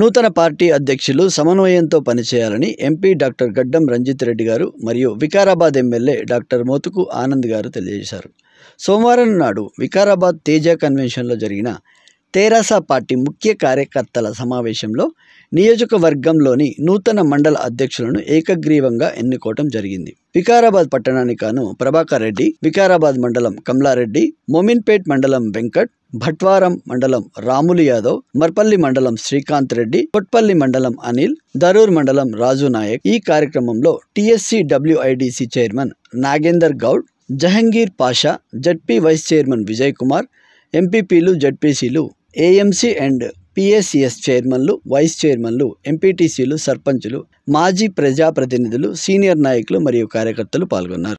నూతన పార్టీ అధ్యక్షులు సమన్వయంతో పనిచేయాలని ఎంపీ డాక్టర్ గడ్డం రంజిత్ రెడ్డి గారు మరియు వికారాబాద్ ఎమ్మెల్యే డాక్టర్ మోతుకు ఆనంద్ గారు తెలియజేశారు సోమవారం నాడు వికారాబాద్ తేజ కన్వెన్షన్లో జరిగిన తెరాస పార్టీ ముఖ్య కార్యకర్తల సమావేశంలో నియోజకవర్గంలోని నూతన మండల అధ్యక్షులను ఏకగ్రీవంగా ఎన్నుకోవటం జరిగింది వికారాబాద్ పట్టణానికి కాను ప్రభాకర్ రెడ్డి వికారాబాద్ మండలం కమలారెడ్డి మోమిన్పేట్ మండలం వెంకట్ భట్వారం మండలం రాములు యాదవ్ మర్పల్లి మండలం శ్రీకాంత్ రెడ్డి కొట్పల్లి మండలం అనిల్ దరూర్ మండలం రాజు నాయక్ ఈ కార్యక్రమంలో TSC WIDC chairman Nagender Goud Jahangir Pasha ZP vice chairman Vijay Kumar ఎంపీపీలు జడ్పీసీలు ఏఎంసీ అండ్ పిఎస్సిఎస్ చైర్మన్లు వైస్ చైర్మన్లు ఎంపీటీసీలు సర్పంచులు మాజీ ప్రజాప్రతినిధులు సీనియర్ నాయకులు మరియు కార్యకర్తలు పాల్గొన్నారు